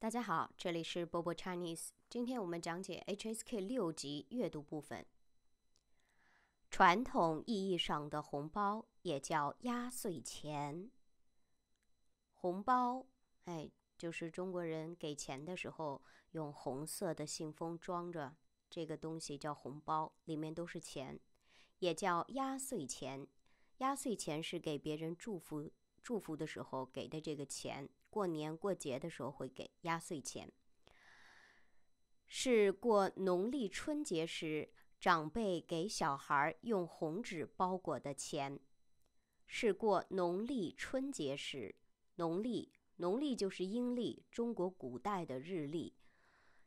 大家好，这里是波波 Chinese。今天我们讲解 HSK 六级阅读部分。传统意义上的红包也叫压岁钱。红包，哎，就是中国人给钱的时候用红色的信封装着，这个东西叫红包，里面都是钱，也叫压岁钱。压岁钱是给别人祝福祝福的时候给的这个钱。过年过节的时候会给压岁钱，是过农历春节时长辈给小孩用红纸包裹的钱。是过农历春节时，农历农历就是阴历，中国古代的日历。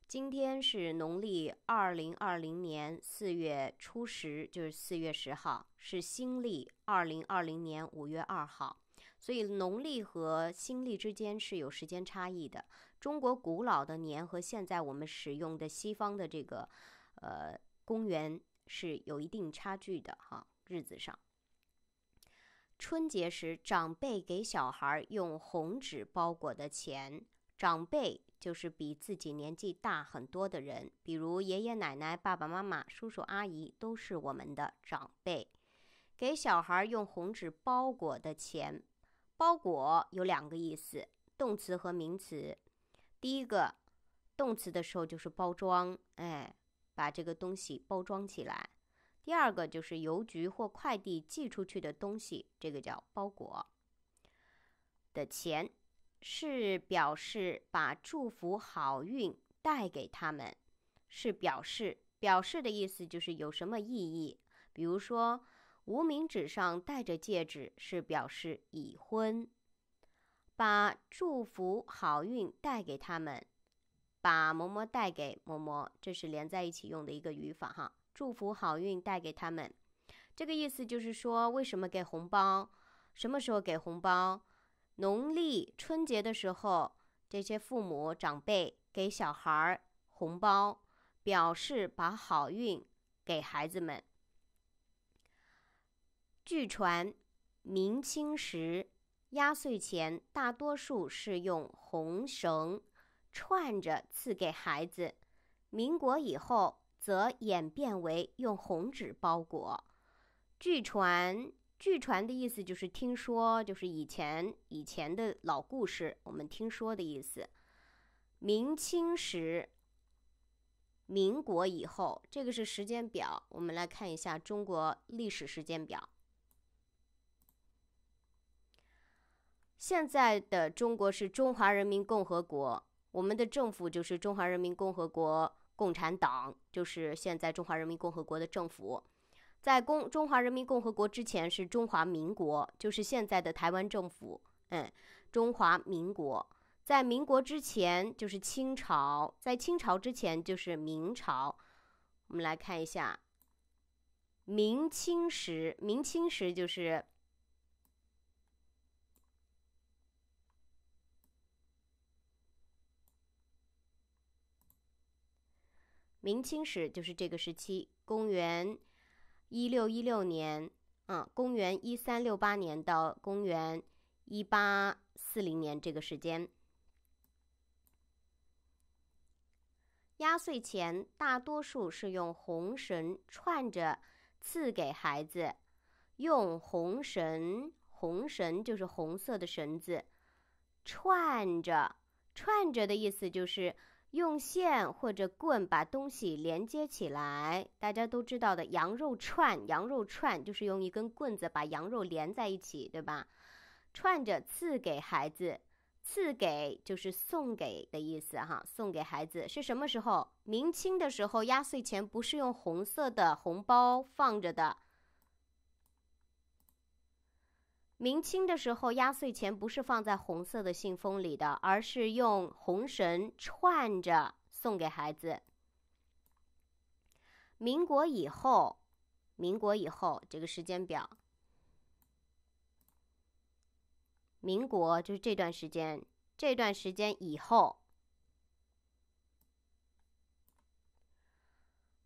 今天是农历二零二零年四月初十，就是四月十号，是新历二零二零年五月二号。所以农历和新历之间是有时间差异的。中国古老的年和现在我们使用的西方的这个，呃，公元是有一定差距的，哈，日子上。春节时，长辈给小孩用红纸包裹的钱，长辈就是比自己年纪大很多的人，比如爷爷奶奶、爸爸妈妈、叔叔阿姨，都是我们的长辈，给小孩用红纸包裹的钱。包裹有两个意思，动词和名词。第一个，动词的时候就是包装，哎，把这个东西包装起来。第二个就是邮局或快递寄出去的东西，这个叫包裹。的钱是表示把祝福好运带给他们，是表示表示的意思就是有什么意义，比如说。无名指上戴着戒指是表示已婚，把祝福好运带给他们，把么么带给么么，这是连在一起用的一个语法哈。祝福好运带给他们，这个意思就是说，为什么给红包？什么时候给红包？农历春节的时候，这些父母长辈给小孩红包，表示把好运给孩子们。据传，明清时压岁钱大多数是用红绳串着赐给孩子，民国以后则演变为用红纸包裹。据传，据传的意思就是听说，就是以前以前的老故事，我们听说的意思。明清时，民国以后，这个是时间表，我们来看一下中国历史时间表。现在的中国是中华人民共和国，我们的政府就是中华人民共和国共产党，就是现在中华人民共和国的政府。在公中华人民共和国之前是中华民国，就是现在的台湾政府。嗯，中华民国在民国之前就是清朝，在清朝之前就是明朝。我们来看一下，明清时，明清时就是。明清史就是这个时期，公元一六一六年，啊，公元一三六八年到公元一八四零年这个时间，压岁钱大多数是用红绳串着赐给孩子，用红绳，红绳就是红色的绳子，串着，串着的意思就是。用线或者棍把东西连接起来，大家都知道的羊肉串，羊肉串就是用一根棍子把羊肉连在一起，对吧？串着赐给孩子，赐给就是送给的意思，哈，送给孩子是什么时候？明清的时候，压岁钱不是用红色的红包放着的。明清的时候，压岁钱不是放在红色的信封里的，而是用红绳串着送给孩子。民国以后，民国以后这个时间表，民国就是这段时间，这段时间以后，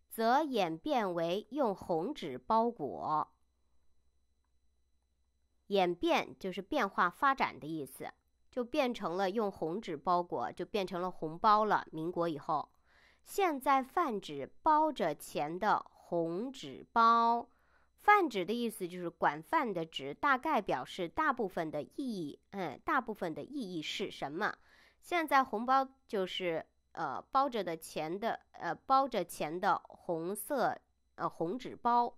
则演变为用红纸包裹。演变就是变化发展的意思，就变成了用红纸包裹，就变成了红包了。民国以后，现在泛指包着钱的红纸包，泛指的意思就是管泛的指，大概表示大部分的意义。嗯，大部分的意义是什么？现在红包就是呃包着的钱的呃包着钱的红色呃红纸包。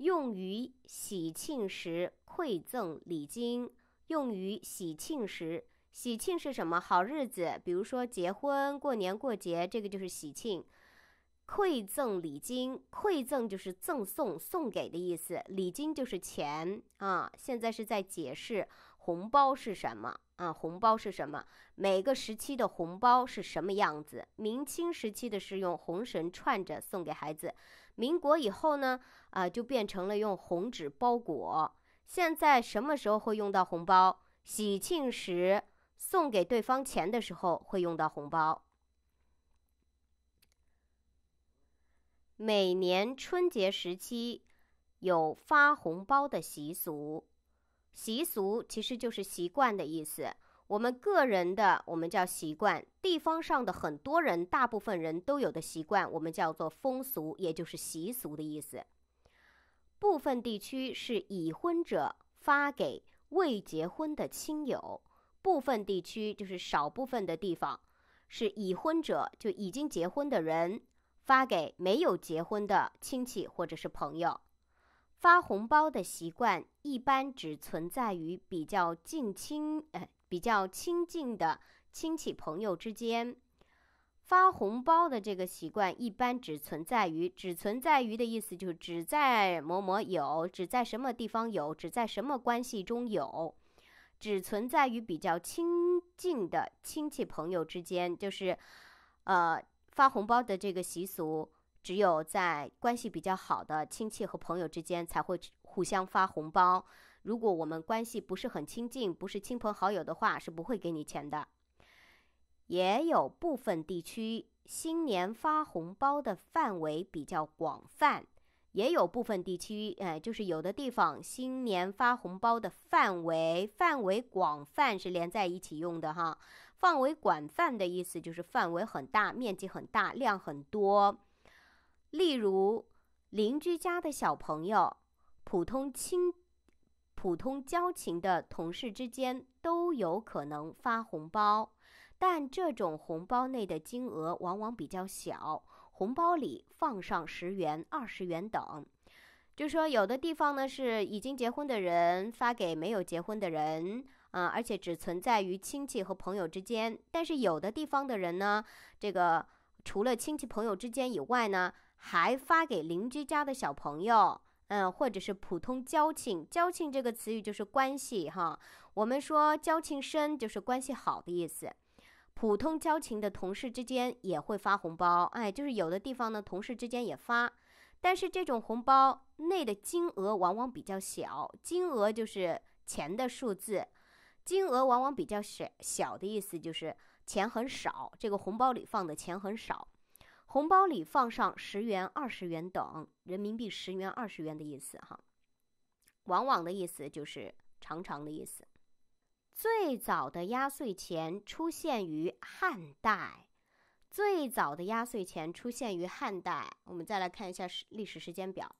用于喜庆时馈赠礼金，用于喜庆时，喜庆是什么？好日子，比如说结婚、过年过节，这个就是喜庆。馈赠礼金，馈赠就是赠送、送给的意思，礼金就是钱啊。现在是在解释红包是什么啊？红包是什么？每个时期的红包是什么样子？明清时期的是用红绳串着送给孩子。民国以后呢，啊，就变成了用红纸包裹。现在什么时候会用到红包？喜庆时，送给对方钱的时候会用到红包。每年春节时期，有发红包的习俗。习俗其实就是习惯的意思。我们个人的，我们叫习惯；地方上的很多人，大部分人都有的习惯，我们叫做风俗，也就是习俗的意思。部分地区是已婚者发给未结婚的亲友；部分地区就是少部分的地方，是已婚者就已经结婚的人发给没有结婚的亲戚或者是朋友。发红包的习惯一般只存在于比较近亲，呃。比较亲近的亲戚朋友之间，发红包的这个习惯一般只存在于只存在于的意思就是只在某某有，只在什么地方有，只在什么关系中有，只存在于比较亲近的亲戚朋友之间。就是，呃，发红包的这个习俗，只有在关系比较好的亲戚和朋友之间才会互相发红包。如果我们关系不是很亲近，不是亲朋好友的话，是不会给你钱的。也有部分地区新年发红包的范围比较广泛，也有部分地区，呃，就是有的地方新年发红包的范围范围广泛是连在一起用的哈。范围广泛的意思就是范围很大，面积很大，量很多。例如邻居家的小朋友，普通亲。普通交情的同事之间都有可能发红包，但这种红包内的金额往往比较小，红包里放上十元、二十元等。就说有的地方呢是已经结婚的人发给没有结婚的人啊，而且只存在于亲戚和朋友之间。但是有的地方的人呢，这个除了亲戚朋友之间以外呢，还发给邻居家的小朋友。嗯，或者是普通交情，交情这个词语就是关系哈。我们说交情深就是关系好的意思。普通交情的同事之间也会发红包，哎，就是有的地方呢，同事之间也发，但是这种红包内的金额往往比较小，金额就是钱的数字，金额往往比较小，小的意思就是钱很少，这个红包里放的钱很少。红包里放上十元、二十元等人民币十元、二十元的意思哈。往往的意思就是常常的意思。最早的压岁钱出现于汉代。最早的压岁钱出现于汉代。我们再来看一下史历史时间表，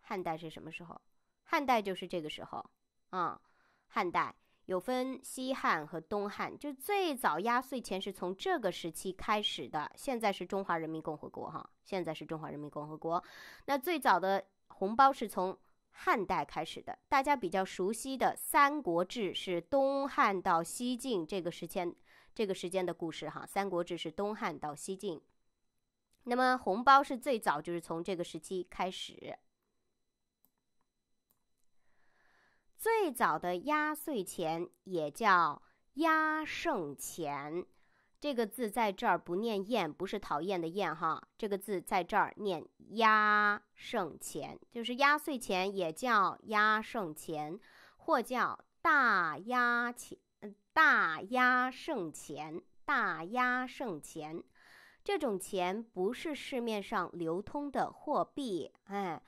汉代是什么时候？汉代就是这个时候啊。汉代。有分西汉和东汉，就最早压岁钱是从这个时期开始的。现在是中华人民共和国哈，现在是中华人民共和国。那最早的红包是从汉代开始的。大家比较熟悉的《三国志》是东汉到西晋这个时间这个时间的故事哈，《三国志》是东汉到西晋。那么红包是最早就是从这个时期开始。最早的压岁钱也叫压胜钱，这个字在这儿不念厌，不是讨厌的厌哈。这个字在这儿念压胜钱，就是压岁钱也叫压胜钱，或叫大压钱、大压胜钱、大压胜钱。这种钱不是市面上流通的货币，哎。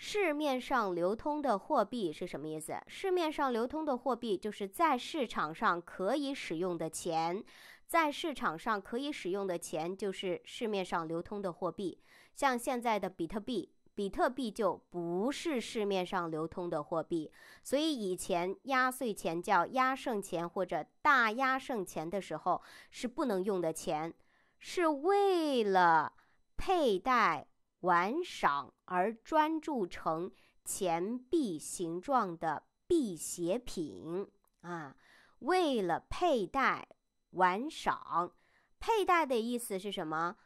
市面上流通的货币是什么意思？市面上流通的货币就是在市场上可以使用的钱，在市场上可以使用的钱就是市面上流通的货币。像现在的比特币，比特币就不是市面上流通的货币。所以以前压岁钱叫压剩钱或者大压剩钱的时候是不能用的钱，是为了佩戴。玩赏而专注成钱币形状的辟邪品啊，为了佩戴玩赏。佩戴的意思是什么？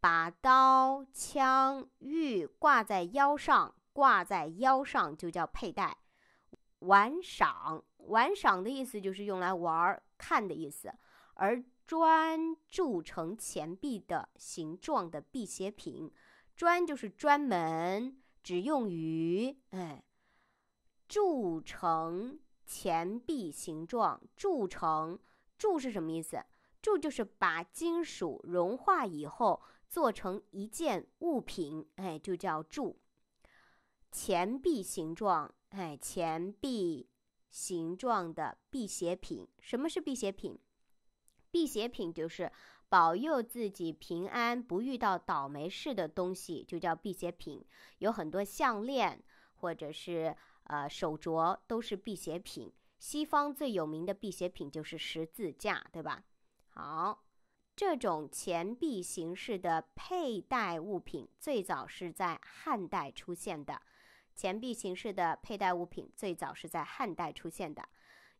把刀、枪、玉挂在腰上，挂在腰上就叫佩戴。玩赏，玩赏的意思就是用来玩看的意思，而专注成钱币的形状的辟邪品。专就是专门，只用于哎铸成钱币形状。铸成铸是什么意思？铸就是把金属融化以后做成一件物品，哎，就叫铸。钱币形状，哎，钱币形状的辟邪品。什么是辟邪品？辟邪品就是。保佑自己平安，不遇到倒霉事的东西就叫辟邪品，有很多项链或者是呃手镯都是辟邪品。西方最有名的辟邪品就是十字架，对吧？好，这种钱币形式的佩戴物品最早是在汉代出现的。钱币形式的佩戴物品最早是在汉代出现的，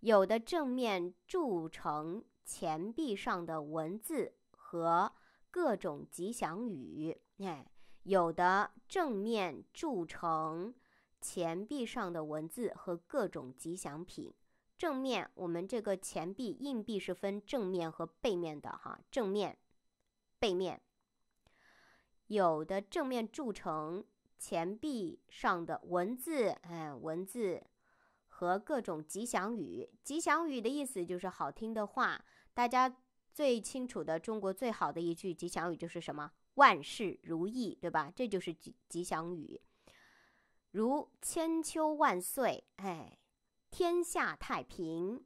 有的正面铸成。钱币上的文字和各种吉祥语，哎，有的正面铸成钱币上的文字和各种吉祥品。正面，我们这个钱币、硬币是分正面和背面的哈。正面、背面，有的正面铸成钱币上的文字，哎，文字。和各种吉祥语，吉祥语的意思就是好听的话。大家最清楚的，中国最好的一句吉祥语就是什么？万事如意，对吧？这就是吉吉祥语。如千秋万岁，哎，天下太平，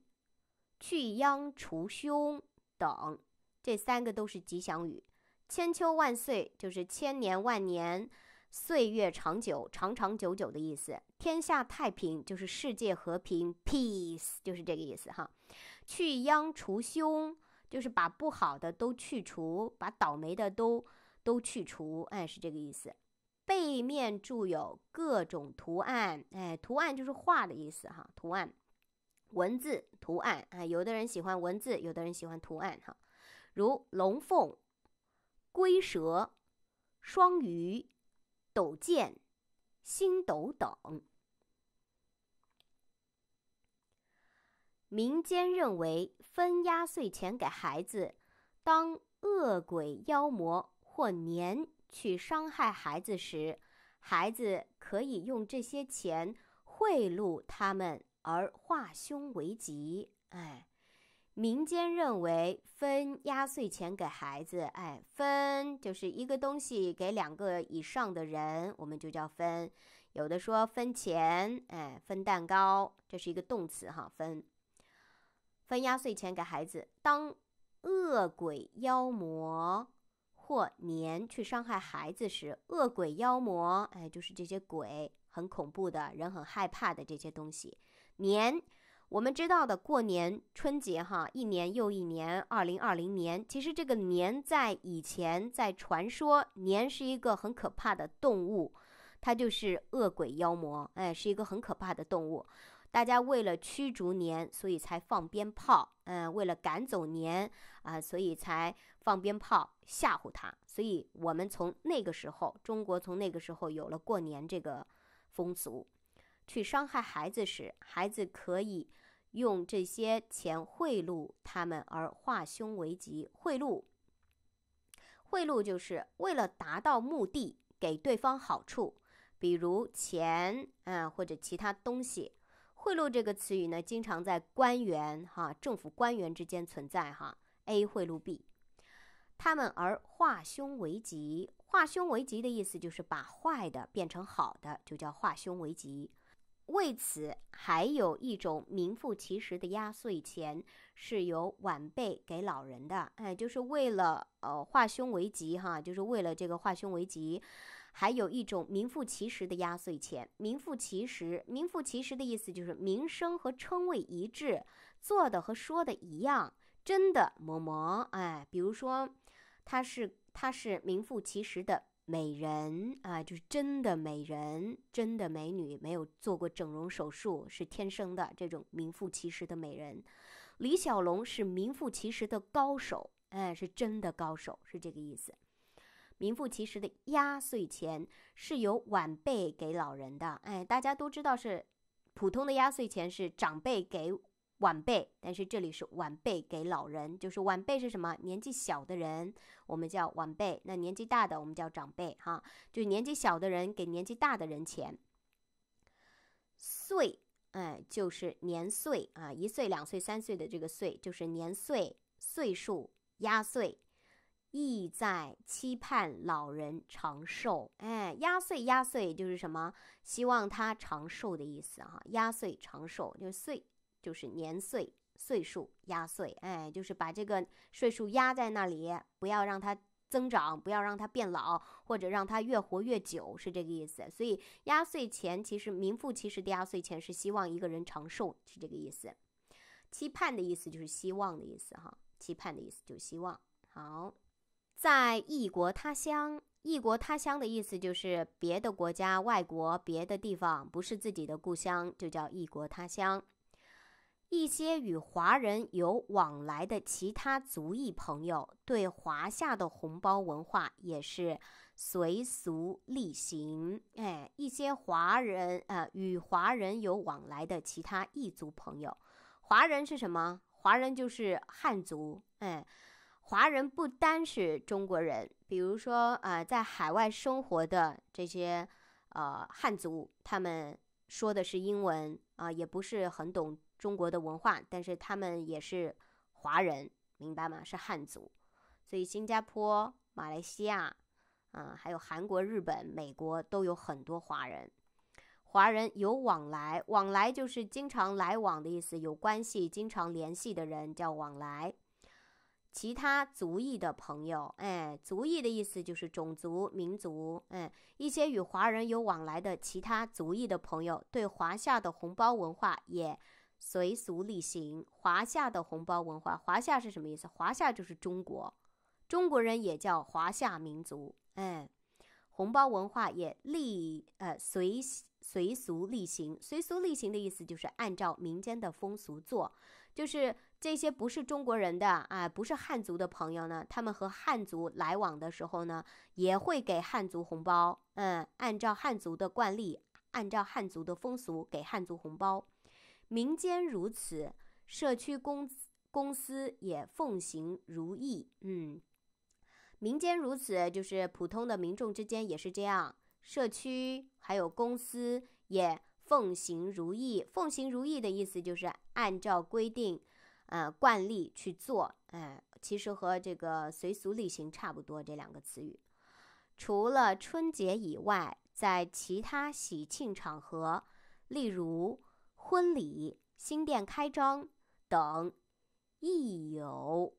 去殃除凶等，这三个都是吉祥语。千秋万岁就是千年万年。岁月长久，长长久久的意思；天下太平就是世界和平，peace 就是这个意思哈。去殃除凶就是把不好的都去除，把倒霉的都都去除，哎是这个意思。背面注有各种图案，哎图案就是画的意思哈。图案、文字、图案，啊，有的人喜欢文字，有的人喜欢图案哈。如龙凤、龟蛇、双鱼。斗剑、星斗等，民间认为分压岁钱给孩子，当恶鬼、妖魔或年去伤害孩子时，孩子可以用这些钱贿赂他们，而化凶为吉。哎。民间认为分压岁钱给孩子，哎，分就是一个东西给两个以上的人，我们就叫分。有的说分钱，哎，分蛋糕，这是一个动词哈，分。分压岁钱给孩子，当恶鬼、妖魔或年去伤害孩子时，恶鬼、妖魔，哎，就是这些鬼，很恐怖的人，很害怕的这些东西，年。我们知道的过年春节哈，一年又一年，二零二零年。其实这个年在以前在传说，年是一个很可怕的动物，它就是恶鬼妖魔，哎，是一个很可怕的动物。大家为了驱逐年，所以才放鞭炮，嗯，为了赶走年啊，所以才放鞭炮吓唬它。所以我们从那个时候，中国从那个时候有了过年这个风俗。去伤害孩子时，孩子可以。用这些钱贿赂他们，而化凶为吉。贿赂，贿赂就是为了达到目的，给对方好处，比如钱，嗯，或者其他东西。贿赂这个词语呢，经常在官员，哈，政府官员之间存在，哈。A 贿赂 B 他们，而化凶为吉。化凶为吉的意思就是把坏的变成好的，就叫化凶为吉。为此，还有一种名副其实的压岁钱，是由晚辈给老人的。哎，就是为了呃化凶为吉哈，就是为了这个化凶为吉。还有一种名副其实的压岁钱，名副其实，名副其实的意思就是名声和称谓一致，做的和说的一样，真的么么哎。比如说，他是他是名副其实的。美人啊，就是真的美人，真的美女，没有做过整容手术，是天生的这种名副其实的美人。李小龙是名副其实的高手，哎，是真的高手，是这个意思。名副其实的压岁钱是由晚辈给老人的，哎，大家都知道是普通的压岁钱是长辈给。晚辈，但是这里是晚辈给老人，就是晚辈是什么？年纪小的人，我们叫晚辈。那年纪大的，我们叫长辈，哈，就年纪小的人给年纪大的人钱。岁，哎，就是年岁啊，一岁、两岁、三岁的这个岁，就是年岁、岁数、压岁，意在期盼老人长寿。哎，压岁压岁就是什么？希望他长寿的意思啊，压岁长寿就是岁。就是年岁岁数压岁，哎，就是把这个岁数压在那里，不要让它增长，不要让它变老，或者让它越活越久，是这个意思。所以压岁钱其实名副其实的压岁钱是希望一个人长寿，是这个意思。期盼的意思就是希望的意思哈，期盼的意思就希望。好，在异国他乡，异国他乡的意思就是别的国家、外国、别的地方，不是自己的故乡，就叫异国他乡。一些与华人有往来的其他族裔朋友，对华夏的红包文化也是随俗例行。哎，一些华人，呃，与华人有往来的其他异族朋友，华人是什么？华人就是汉族。哎，华人不单是中国人，比如说，呃，在海外生活的这些，呃，汉族，他们说的是英文啊，也不是很懂。中国的文化，但是他们也是华人，明白吗？是汉族，所以新加坡、马来西亚，啊，还有韩国、日本、美国都有很多华人。华人有往来，往来就是经常来往的意思，有关系、经常联系的人叫往来。其他族裔的朋友，哎，族裔的意思就是种族、民族，嗯，一些与华人有往来的其他族裔的朋友，对华夏的红包文化也。随俗例行，华夏的红包文化，华夏是什么意思？华夏就是中国，中国人也叫华夏民族。哎，红包文化也立呃随随俗例行，随俗例行的意思就是按照民间的风俗做。就是这些不是中国人的啊，不是汉族的朋友呢，他们和汉族来往的时候呢，也会给汉族红包。嗯，按照汉族的惯例，按照汉族的风俗给汉族红包。民间如此，社区公公司也奉行如意。嗯，民间如此，就是普通的民众之间也是这样。社区还有公司也奉行如意。奉行如意的意思就是按照规定，呃，惯例去做。哎，其实和这个随俗例行差不多。这两个词语，除了春节以外，在其他喜庆场合，例如。婚礼、新店开张等亦有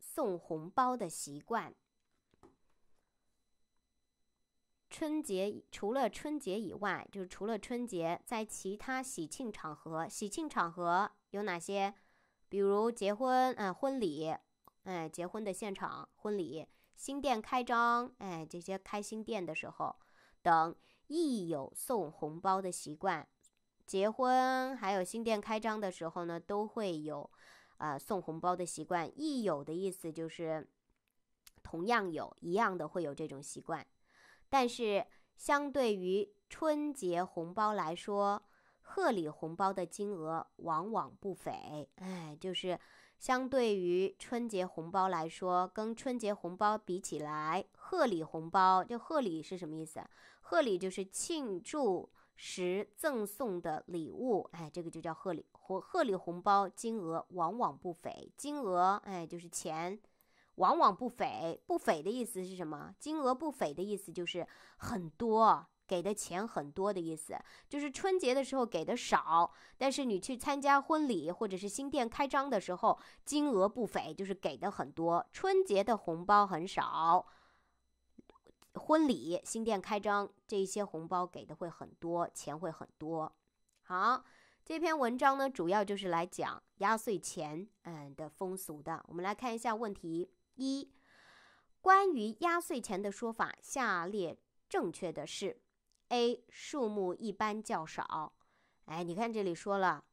送红包的习惯。春节除了春节以外，就是除了春节，在其他喜庆场合，喜庆场合有哪些？比如结婚，呃，婚礼，哎，结婚的现场婚礼，新店开张，哎，这些开新店的时候等亦有送红包的习惯。结婚还有新店开张的时候呢，都会有，啊送红包的习惯。一有的意思就是，同样有一样的会有这种习惯，但是相对于春节红包来说，贺礼红包的金额往往不菲。哎，就是相对于春节红包来说，跟春节红包比起来，贺礼红包就贺礼是什么意思？贺礼就是庆祝。时赠送的礼物，哎，这个就叫贺礼红贺礼红包，金额往往不菲。金额，哎，就是钱，往往不菲。不菲的意思是什么？金额不菲的意思就是很多，给的钱很多的意思。就是春节的时候给的少，但是你去参加婚礼或者是新店开张的时候，金额不菲，就是给的很多。春节的红包很少。婚礼、新店开张这些红包给的会很多，钱会很多。好，这篇文章呢，主要就是来讲压岁钱嗯的风俗的。我们来看一下问题一，关于压岁钱的说法，下列正确的是：A. 数目一般较少。哎，你看这里说了，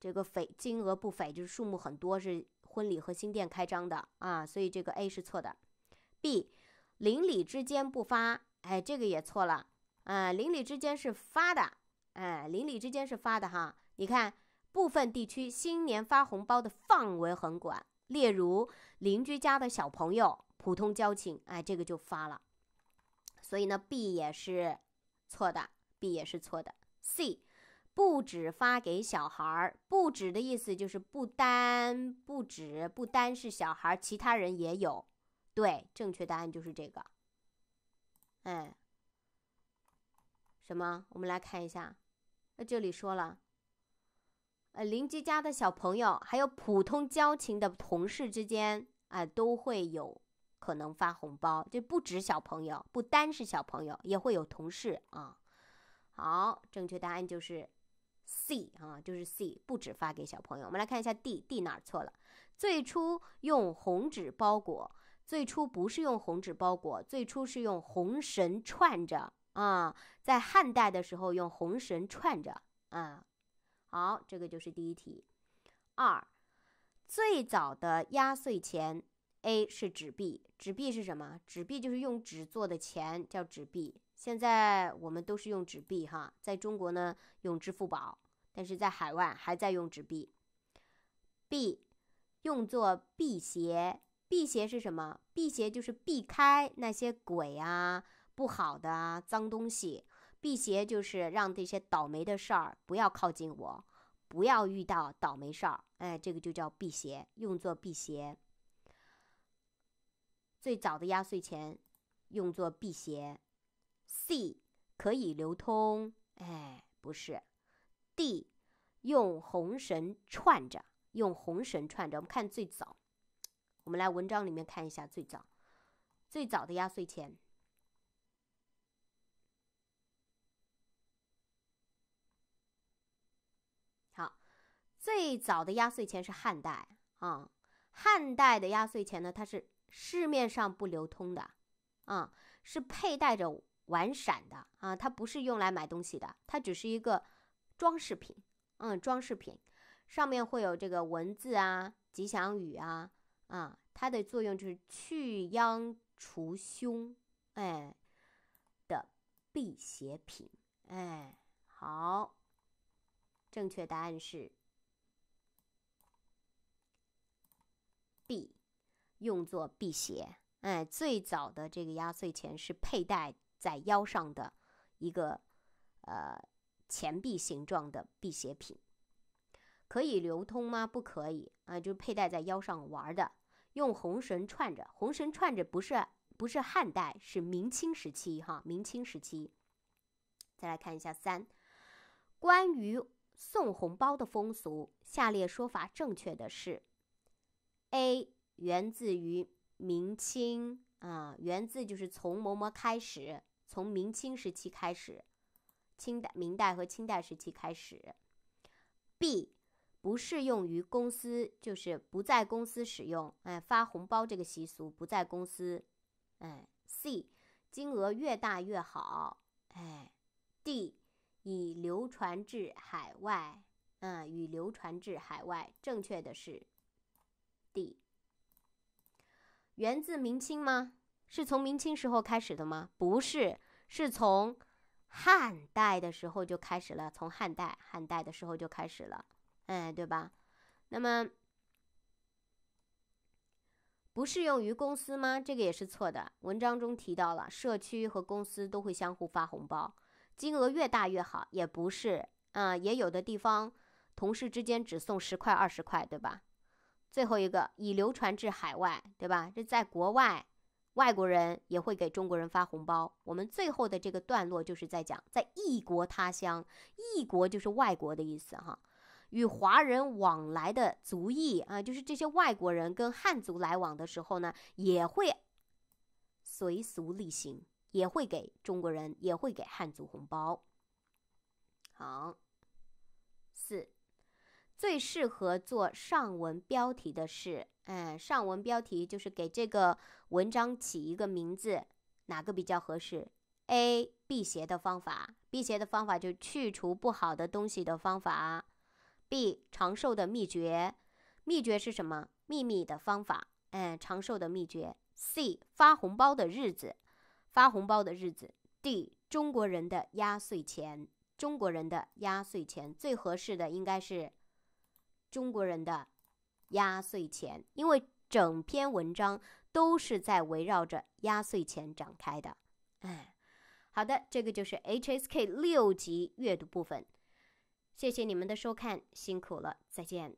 这个匪金额不菲，就是数目很多，是婚礼和新店开张的啊，所以这个 A 是错的。B。邻里之间不发，哎，这个也错了，啊，邻里之间是发的，哎，邻里之间是发的哈。你看，部分地区新年发红包的范围很广，例如邻居家的小朋友，普通交情，哎，这个就发了。所以呢，B 也是错的，B 也是错的。C 不只发给小孩，不止的意思就是不单不止，不单是小孩，其他人也有。对，正确答案就是这个。哎，什么？我们来看一下。那这里说了，呃，邻居家的小朋友，还有普通交情的同事之间，啊，都会有可能发红包。就不止小朋友，不单是小朋友，也会有同事啊。好，正确答案就是 C 啊，就是 C，不止发给小朋友。我们来看一下 D，D 哪儿错了？最初用红纸包裹。最初不是用红纸包裹，最初是用红绳串着啊，在汉代的时候用红绳串着啊。好，这个就是第一题。二，最早的压岁钱，A 是纸币，纸币是什么？纸币就是用纸做的钱，叫纸币。现在我们都是用纸币哈，在中国呢用支付宝，但是在海外还在用纸币。B，用作辟邪。辟邪是什么？辟邪就是避开那些鬼啊、不好的啊、脏东西。辟邪就是让这些倒霉的事儿不要靠近我，不要遇到倒霉事儿。哎，这个就叫辟邪，用作辟邪。最早的压岁钱，用作辟邪。C 可以流通，哎，不是。D 用红绳串着，用红绳串着。我们看最早。我们来文章里面看一下，最早，最早的压岁钱。好，最早的压岁钱是汉代啊。汉代的压岁钱呢，它是市面上不流通的啊，是佩戴着玩闪的啊，它不是用来买东西的，它只是一个装饰品。嗯，装饰品上面会有这个文字啊，吉祥语啊。啊，它的作用就是去殃除凶，哎，的辟邪品，哎，好，正确答案是 B，用作辟邪，哎，最早的这个压岁钱是佩戴在腰上的一个呃钱币形状的辟邪品。可以流通吗？不可以啊，就佩戴在腰上玩的，用红绳串着。红绳串着不是不是汉代，是明清时期哈。明清时期，再来看一下三，关于送红包的风俗，下列说法正确的是：A 源自于明清啊，源自就是从某某开始，从明清时期开始，清代、明代和清代时期开始。B 不适用于公司，就是不在公司使用。哎，发红包这个习俗不在公司。哎，C，金额越大越好。哎，D，已流传至海外。嗯，已流传至海外。正确的是 D。源自明清吗？是从明清时候开始的吗？不是，是从汉代的时候就开始了。从汉代，汉代的时候就开始了。哎，对吧？那么不适用于公司吗？这个也是错的。文章中提到了，社区和公司都会相互发红包，金额越大越好，也不是。啊，也有的地方同事之间只送十块、二十块，对吧？最后一个已流传至海外，对吧？这在国外，外国人也会给中国人发红包。我们最后的这个段落就是在讲，在异国他乡，异国就是外国的意思，哈。与华人往来的族裔啊，就是这些外国人跟汉族来往的时候呢，也会随俗例行，也会给中国人，也会给汉族红包。好，四最适合做上文标题的是，哎，上文标题就是给这个文章起一个名字，哪个比较合适？A 辟邪的方法，辟邪的方法就去除不好的东西的方法。B 长寿的秘诀，秘诀是什么？秘密的方法。哎，长寿的秘诀。C 发红包的日子，发红包的日子。D 中国人的压岁钱，中国人的压岁钱。最合适的应该是中国人的压岁钱，因为整篇文章都是在围绕着压岁钱展开的。哎，好的，这个就是 HSK 六级阅读部分。谢谢你们的收看，辛苦了，再见。